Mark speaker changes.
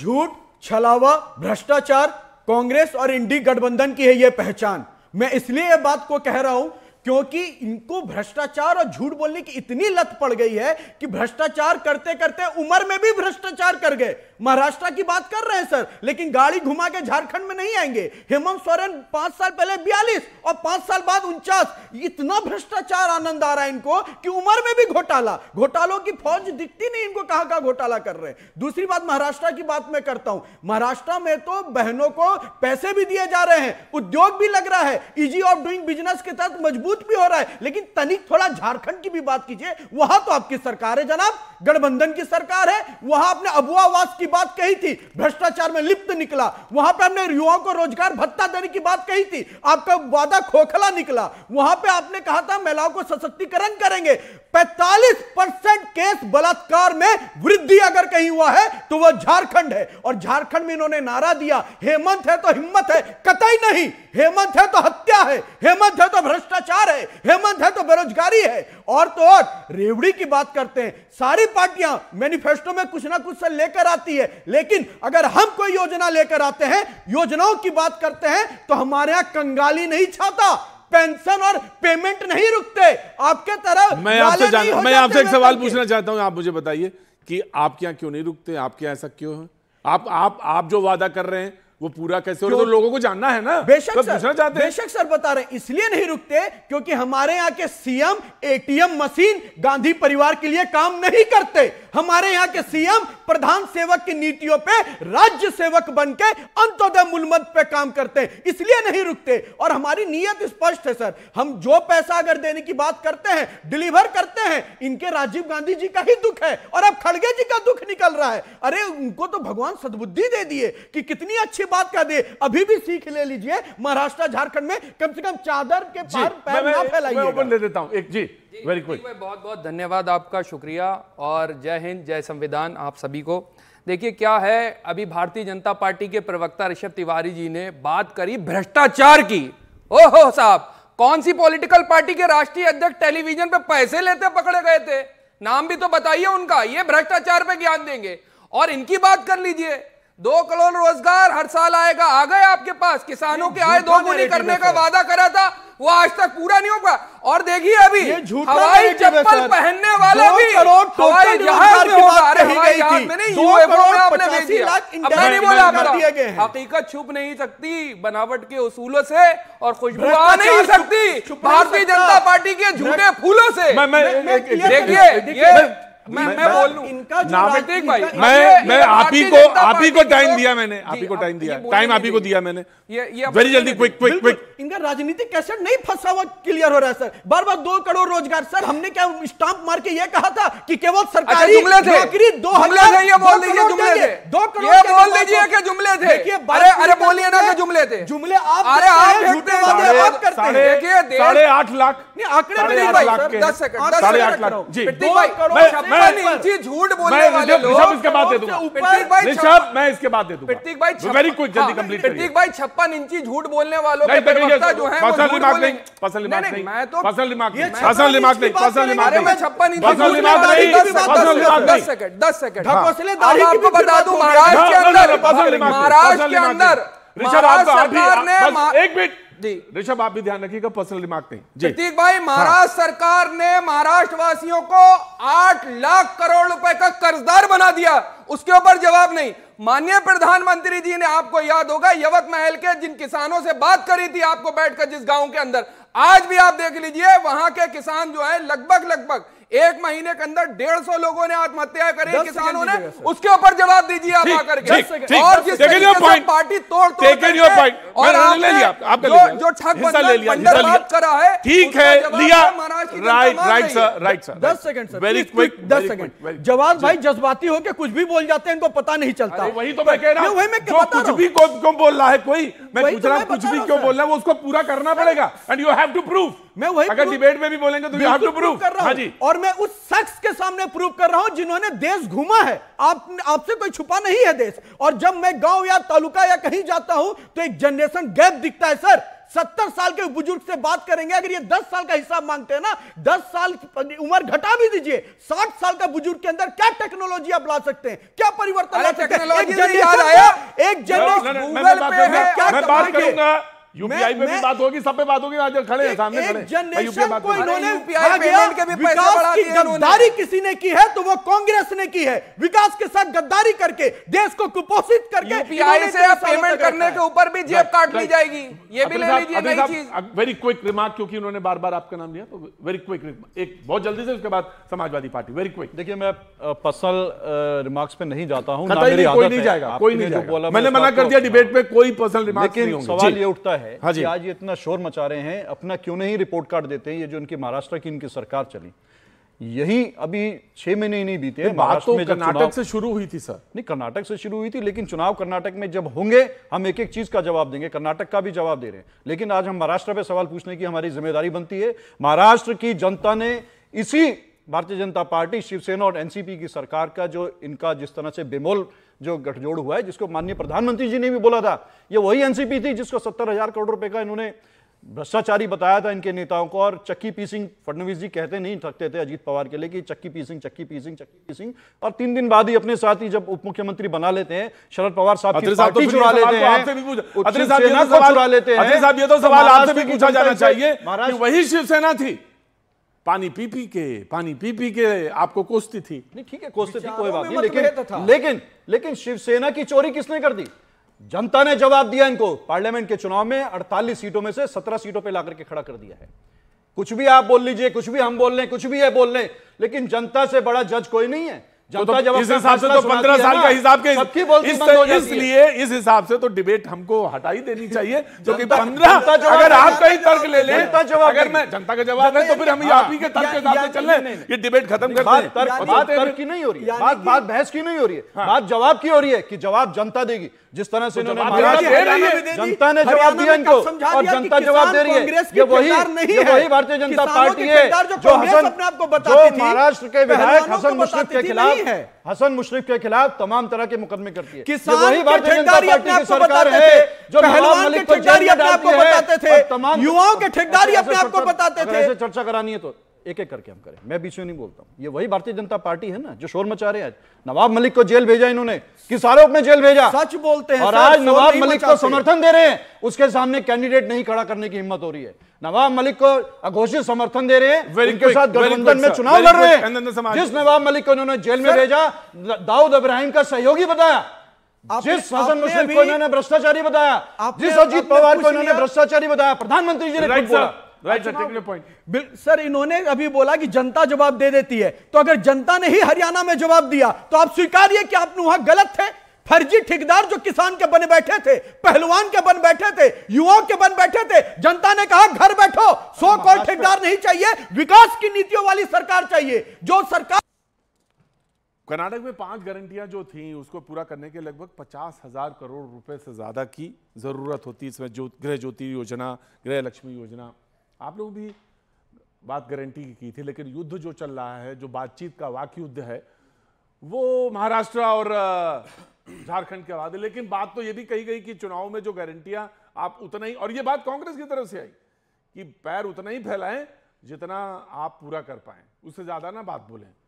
Speaker 1: झूठ छलावा भ्रष्टाचार कांग्रेस और इंडी गठबंधन की है यह पहचान मैं इसलिए यह बात को कह रहा हूं क्योंकि इनको भ्रष्टाचार और झूठ बोलने की इतनी लत पड़ गई है कि भ्रष्टाचार करते करते उम्र में भी भ्रष्टाचार कर गए महाराष्ट्र की बात कर रहे हैं सर लेकिन गाड़ी घुमा के झारखंड में नहीं आएंगे हेमंत सोरेन पांच साल पहले बयालीस और पांच साल बाद उनचास इतना भ्रष्टाचार आनंद आ रहा है इनको कि उम्र में भी घोटाला घोटालों की फौज दिखती नहीं इनको कहा का घोटाला कर रहे हैं दूसरी बात महाराष्ट्र की बात मैं करता हूं महाराष्ट्र में तो बहनों को पैसे भी दिए जा रहे हैं उद्योग भी लग रहा है इजी ऑफ डूइंग बिजनेस के तहत मजबूत भी हो रहा है लेकिन तनिक थोड़ा झारखंड की भी बात कीजिए वहां तो आपकी सरकार है जनाब गठबंधन की सरकार है वहां आपने अबुआवास की की बात कही थी भ्रष्टाचार में लिप्त निकला वहां पे हमने युवाओं को रोजगार भत्ता देने की बात कही थी आपका वादा खोखला निकला वहां पे आपने कहा था महिलाओं को सशक्तिकरण करेंगे 45 परसेंट केस बलात्कार में वृद्धि अगर कहीं हुआ है तो वह झारखंड है और झारखंड में इन्होंने नारा दिया हेमंत है तो हिम्मत है कतई नहीं हेमंत है तो हत्या है हेमंत है तो भ्रष्टाचार है हेमंत है तो बेरोजगारी है और तो और रेवड़ी की बात करते हैं सारी पार्टियां मैनिफेस्टो में कुछ ना कुछ से लेकर आती सकती है लेकिन अगर हम कोई योजना लेकर आते हैं योजनाओं की बात करते हैं तो हमारे यहां कंगाली नहीं छाता पेंशन और पेमेंट नहीं रुकते आपके तरफ मैं आपसे मैं आपसे एक सवाल
Speaker 2: पूछना चाहता हूं आप मुझे बताइए कि आपके यहां क्यों नहीं रुकते आपके यहां ऐसा क्यों है आप आप आप जो वादा कर रहे हैं वो पूरा कैसे हो रहा तो लोगों को जानना है ना बेशक सर पूछना चाहते बेशक
Speaker 1: सर बता रहे इसलिए नहीं रुकते क्योंकि हमारे यहाँ के सीएम एटीएम मशीन गांधी परिवार के लिए काम नहीं करते हमारे यहाँ के सीएम प्रधान सेवक की नीतियों पे राज्य सेवक बन के अंतोदय मूलमत पे काम करते इसलिए नहीं रुकते और हमारी नीयत स्पष्ट है सर हम जो पैसा अगर देने की बात करते हैं डिलीवर करते हैं इनके राजीव गांधी जी का ही दुख है और अब खड़गे जी का दुख निकल रहा है अरे उनको तो भगवान सदबुद्धि दे दिए कि कितनी अच्छी से बात कर दी अभी भी सीख ले लीजिए महाराष्ट्र झारखंड में कम से कम चादर के पार पैर देता हूं जी वेरी क्विक बहुत बहुत धन्यवाद आपका शुक्रिया और जय हिंद जय संविधान आप सभी को देखिए क्या है अभी भारतीय जनता पार्टी के प्रवक्ता ऋषभ तिवारी जी ने बात करी भ्रष्टाचार की ओहो साहब कौन सी पॉलिटिकल पार्टी के राष्ट्रीय अध्यक्ष टेलीविजन पे पैसे लेते पकड़े गए थे नाम भी तो बताइए उनका ये भ्रष्टाचार पे ज्ञान देंगे और इनकी बात कर लीजिए दो करोड़ रोजगार हर साल आएगा आ गए आपके पास किसानों की आय दोगुनी करने का वादा करा था वो आज तक पूरा नहीं होगा और देखिए अभी हवाई चप्पल पहनने वाला भी हवाई जहाज में नहीं बोला हकीकत छुप नहीं सकती बनावट के उसूलों से और खुशबू आ नहीं सकती भारतीय जनता पार्टी के झूठे फूलों से देखिए मैं मैं, बोल लूं इनका भाई मैं मैं आप ही को आप ही को टाइम दिया मैंने आप ही को टाइम दिया टाइम आप ही को दिया मैंने वेरी
Speaker 2: जल्दी क्विक क्विक क्विक
Speaker 1: इनका राजनीतिक कैसे नहीं फंसा हुआ क्लियर हो रहा है सर बार बार दो करोड़ रोजगार सर हमने क्या स्टाम्प मार के ये कहा था कि केवल अच्छा, सरकारी नौकरी दो दो करोड़ बोल दीजिए के जुमले थे अरे अरे बोलिए ना जुमले थे जुमले आप अरे आप करते हैं देखिए साढ़े आठ लाख नहीं आंकड़े में नहीं भाई दस सेकंड साढ़े जी झूठ बोलने वाले दे मैं
Speaker 2: इसके बाद दे प्रतीक भाई वेरी क्विक जल्दी कंप्लीट हाँ, प्रतीक
Speaker 1: भाई छप्पन इंची झूठ बोलने वालों जो है फसल नहीं फसल नहीं फसल नहीं फसल तो- नहीं छप्पन इंची सेकंड 10 सेकंड हाँ। आपको हाँ, बता दूं महाराष्ट्र के अंदर महाराष्ट्र के अंदर ऋषभ सरकार ने एक मिनट ऋषभ आप भी ध्यान रखिएगा पर्सनल रिमार्क नहीं प्रतीक भाई महाराष्ट्र हाँ। सरकार ने महाराष्ट्र वासियों को आठ लाख करोड़ रुपए का कर्जदार बना दिया उसके ऊपर जवाब नहीं माननीय प्रधानमंत्री जी ने आपको याद होगा यवत महल के जिन किसानों से बात करी थी आपको बैठकर जिस गांव के अंदर आज भी आप देख लीजिए वहां के किसान जो है लगभग लगभग एक महीने के अंदर डेढ़ सौ लोगों ने आत्महत्या करी किसानों ने उसके ऊपर जवाब दीजिए आप आकर के और जिस पार्टी तोड़ तोड़ और आपने जो जो ठग करा है ठीक है लिया right right sir right sir दस सेकंड सर वेरी क्विक दस सेकंड जवाब भाई जज्बाती होकर कुछ भी बोल जाते हैं इनको पता नहीं चलता वही तो मैं कह रहा हूँ जो कुछ भी क्यों बोल रहा है कोई मैं पूछ तो रहा हूँ कुछ भी क्यों बोल रहा है वो उसको पूरा करना पड़ेगा and you have to proof मैं वही अगर डिबेट में भी बोलेंगे तो यू टू प्रूव कर रहा हूं हाँ और मैं उस शख्स के सामने प्रूव कर रहा हूं जिन्होंने देश घूमा है आप आपसे कोई छुपा नहीं है देश और जब मैं गांव या तालुका या कहीं जाता हूं तो एक जनरेशन गैप दिखता है सर सत्तर साल के बुजुर्ग से बात करेंगे अगर ये दस साल का हिसाब मांगते हैं ना दस साल उम्र घटा भी दीजिए साठ साल का बुजुर्ग के अंदर क्या टेक्नोलॉजी आप ला सकते हैं क्या परिवर्तन ला सकते हैं एक जनरेशन तो गूगल पे है क्या यूपीआई पे भी बात होगी सब पे बात होगी आज खड़े हैं सामने खड़े जनरेशन को इन्होंने यूपीआई पेमेंट हाँ के भी हाँ, पैसे बढ़ा दिए गद्दारी किसी ने की है तो वो कांग्रेस ने की है विकास के साथ गद्दारी करके देश को कुपोषित करके यूपीआई से पेमेंट करने के ऊपर भी जेब काट ली जाएगी ये भी ले लीजिए नई चीज
Speaker 2: वेरी क्विक रिमार्क क्योंकि उन्होंने बार-बार आपका नाम लिया तो वेरी क्विक एक बहुत जल्दी से उसके बाद
Speaker 3: समाजवादी पार्टी वेरी क्विक देखिए मैं पर्सनल रिमार्क्स पे नहीं जाता हूं कोई नहीं जाएगा कोई नहीं जाएगा मैंने मना कर दिया डिबेट में
Speaker 2: कोई पर्सनल रिमार्क नहीं होंगे सवाल ये उठता है है हाँ कि आज
Speaker 3: ये इतना शोर मचा रहे हैं अपना क्यों नहीं रिपोर्ट कार्ड देते हैं ये जो इनकी महाराष्ट्र की इनकी सरकार चली यही अभी छह महीने ही नहीं बीते बात तो कर्नाटक
Speaker 2: से शुरू हुई थी सर
Speaker 3: नहीं कर्नाटक से शुरू हुई थी लेकिन चुनाव कर्नाटक में जब होंगे हम एक एक चीज का जवाब देंगे कर्नाटक का भी जवाब दे रहे हैं लेकिन आज हम महाराष्ट्र पे सवाल पूछने की हमारी जिम्मेदारी बनती है महाराष्ट्र की जनता ने इसी भारतीय जनता पार्टी शिवसेना और एनसीपी की सरकार का जो इनका जिस तरह से बेमोल जो गठजोड़ हुआ है जिसको माननीय प्रधानमंत्री जी ने भी बोला था ये वही एनसीपी थी जिसको सत्तर हजार करोड़ रुपए का इन्होंने भ्रष्टाचारी बताया था इनके नेताओं को और चक्की पीसिंग फडणवीस जी कहते नहीं थकते थे अजीत पवार के लिए कि चक्की पीसिंग चक्की पीसिंग चक्की पीसिंग और तीन दिन बाद ही अपने साथ ही जब उप मुख्यमंत्री बना लेते हैं शरद पवार साहब की तो पार्टी तो तो चुरा लेते हैं ये तो सवाल आपसे भी पूछा जाना चाहिए वही
Speaker 2: शिवसेना थी पानी पी पी के पानी पी पी के
Speaker 3: आपको कोसती थी नहीं ठीक है कोसती थी कोई बात नहीं लेकिन लेकिन लेकिन शिवसेना की चोरी किसने कर दी जनता ने जवाब दिया इनको पार्लियामेंट के चुनाव में 48 सीटों में से 17 सीटों पे लाकर के खड़ा कर दिया है कुछ भी आप बोल लीजिए कुछ भी हम बोल लें कुछ भी है बोल लें लेकिन जनता से बड़ा जज कोई नहीं है तो, तो पंद्रह साल का हिसाब के इसलिए
Speaker 2: इस हिसाब से तो डिबेट हमको हटाई देनी चाहिए क्योंकि पंद्रह अगर आप कहीं तर्क ले लें अगर मैं जनता का जवाब है तो फिर हम हाँ, आप ही के तर्क के हिसाब से चल रहे ये डिबेट खत्म कर बात
Speaker 3: की नहीं हो रही है बात बात बहस की नहीं हो रही है हाँ। बात जवाब की हो रही है कि जवाब जनता देगी जिस तरह से तो इन्होंने जनता ने जवाब दिया इनको और जनता जवाब दे रही है ये वही नहीं है वही भारतीय जनता पार्टी है जो हसन अपने आप को बताती थी महाराष्ट्र के विधायक हसन मुश्रफ के खिलाफ खिलाफ है हसन मुशरफ के खिलाफ तमाम तरह के मुकदमे करती है किसान वही बात ठेकेदारी अपने आप को बताते थे जो पहलवान के ठेकेदारी अपने आप को बताते थे तमाम युवाओं के ठेकेदारी अपने आप को बताते थे चर्चा करानी है तो एक एक करके हम करें मैं बीच में नहीं बोलता हूं ये वही भारतीय जनता पार्टी है ना जो शोर मचा रहे हैं नवाब मलिक को जेल भेजा इन्होंने किस आरोप में जेल भेजा सच बोलते हैं और आज नवाब मलिक को समर्थन दे रहे हैं उसके सामने कैंडिडेट नहीं खड़ा करने की हिम्मत हो रही है नवाब मलिक को अघोषित समर्थन दे रहे हैं उनके साथ गठबंधन में चुनाव लड़ रहे हैं जिस नवाब मलिक को उन्होंने जेल में भेजा दाऊद अब्राहिम का सहयोगी बताया
Speaker 1: जिस हसन मुस्लिम को इन्होंने
Speaker 3: भ्रष्टाचारी बताया जिस अजीत पवार को इन्होंने भ्रष्टाचारी बताया प्रधानमंत्री
Speaker 1: जी ने खुद बोला
Speaker 2: सर
Speaker 1: इन्होंने अभी बोला कि जनता जवाब दे देती है तो अगर जनता ने ही हरियाणा में जवाब दिया तो आप स्वीकारिए कि आप वहां गलत थे फर्जी ठेकेदार जो किसान के बने बैठे थे पहलवान के बन बैठे थे युवाओं के बन बैठे थे जनता ने कहा घर बैठो सो कॉल ठेकेदार नहीं चाहिए विकास की नीतियों वाली सरकार चाहिए जो सरकार
Speaker 2: कर्नाटक में पांच गारंटियां जो थी उसको पूरा करने के लगभग पचास हजार करोड़ रुपए से ज्यादा की जरूरत होती इसमें जो गृह ज्योति योजना गृह लक्ष्मी योजना आप लोग भी बात गारंटी की थी लेकिन युद्ध जो चल रहा है जो बातचीत का वाक युद्ध है वो महाराष्ट्र और झारखंड के बाद लेकिन बात तो ये भी कही गई कि चुनाव में जो गारंटियां आप उतना ही और ये बात कांग्रेस की तरफ से आई कि पैर उतना ही फैलाएं जितना आप पूरा कर पाए उससे ज्यादा ना बात बोलें